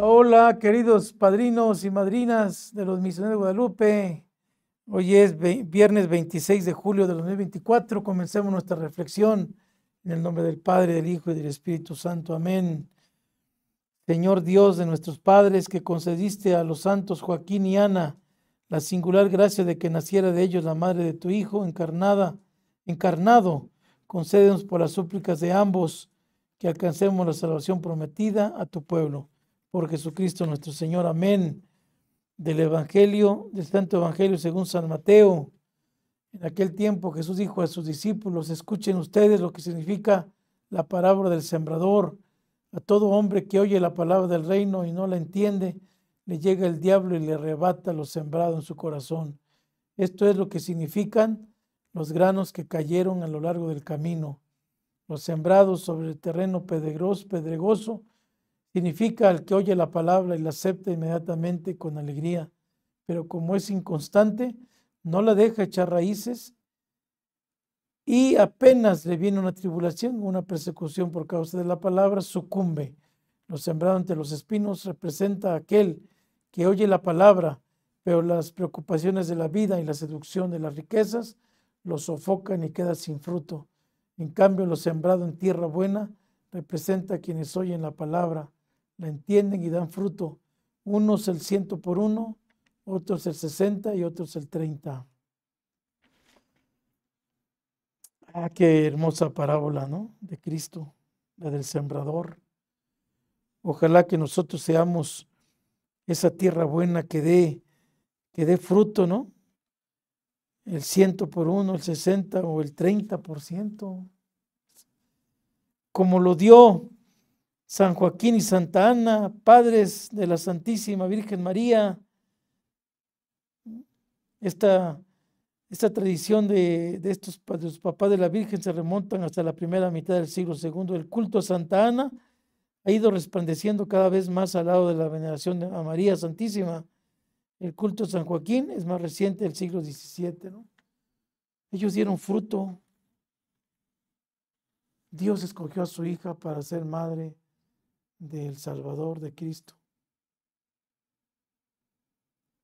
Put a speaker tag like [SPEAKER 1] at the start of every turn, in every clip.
[SPEAKER 1] Hola, queridos padrinos y madrinas de los misioneros de Guadalupe. Hoy es viernes 26 de julio de 2024. Comencemos nuestra reflexión en el nombre del Padre, del Hijo y del Espíritu Santo. Amén. Señor Dios de nuestros padres, que concediste a los santos Joaquín y Ana la singular gracia de que naciera de ellos la madre de tu Hijo encarnada, encarnado, concédenos por las súplicas de ambos que alcancemos la salvación prometida a tu pueblo por Jesucristo nuestro Señor. Amén. Del Evangelio, del Santo Evangelio según San Mateo. En aquel tiempo Jesús dijo a sus discípulos, escuchen ustedes lo que significa la palabra del sembrador. A todo hombre que oye la palabra del reino y no la entiende, le llega el diablo y le arrebata lo sembrado en su corazón. Esto es lo que significan los granos que cayeron a lo largo del camino. Los sembrados sobre el terreno pedregoso Significa al que oye la palabra y la acepta inmediatamente con alegría, pero como es inconstante, no la deja echar raíces y apenas le viene una tribulación, una persecución por causa de la palabra, sucumbe. Lo sembrado ante los espinos representa a aquel que oye la palabra, pero las preocupaciones de la vida y la seducción de las riquezas lo sofocan y queda sin fruto. En cambio, lo sembrado en tierra buena representa a quienes oyen la palabra, la entienden y dan fruto. Unos el ciento por uno, otros el sesenta y otros el 30. Ah, qué hermosa parábola, ¿no? De Cristo, la del sembrador. Ojalá que nosotros seamos esa tierra buena que dé, que dé fruto, ¿no? El ciento por uno, el sesenta o el treinta por ciento. Como lo dio San Joaquín y Santa Ana, padres de la Santísima Virgen María, esta, esta tradición de, estos padres los papás de la Virgen se remontan hasta la primera mitad del siglo II. El culto a Santa Ana ha ido resplandeciendo cada vez más al lado de la veneración a María Santísima. El culto a San Joaquín es más reciente del siglo XVII.
[SPEAKER 2] Ellos dieron fruto.
[SPEAKER 1] Dios escogió a su hija para ser madre del Salvador, de Cristo.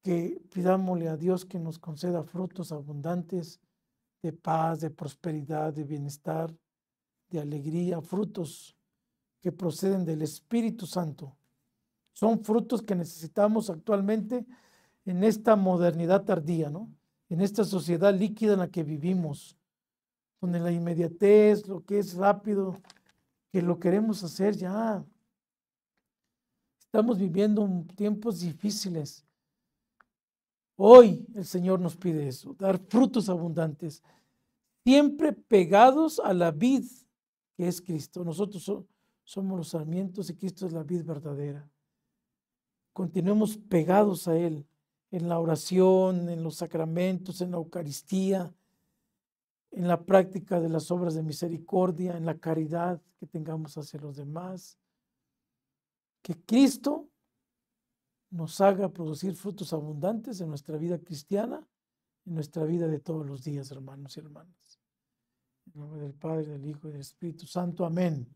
[SPEAKER 1] Que pidámosle a Dios que nos conceda frutos abundantes de paz, de prosperidad, de bienestar, de alegría, frutos que proceden del Espíritu Santo. Son frutos que necesitamos actualmente en esta modernidad tardía, ¿no? En esta sociedad líquida en la que vivimos, donde la inmediatez, lo que es rápido, que lo queremos hacer ya, Estamos viviendo tiempos difíciles. Hoy el Señor nos pide eso, dar frutos abundantes, siempre pegados a la vid que es Cristo. Nosotros somos los sarmientos y Cristo es la vid verdadera. Continuemos pegados a Él en la oración, en los sacramentos, en la Eucaristía, en la práctica de las obras de misericordia, en la caridad que tengamos hacia los demás que Cristo nos haga producir frutos abundantes en nuestra vida cristiana, en nuestra vida de todos los días, hermanos y hermanas. En nombre del Padre, del Hijo y del Espíritu Santo. Amén.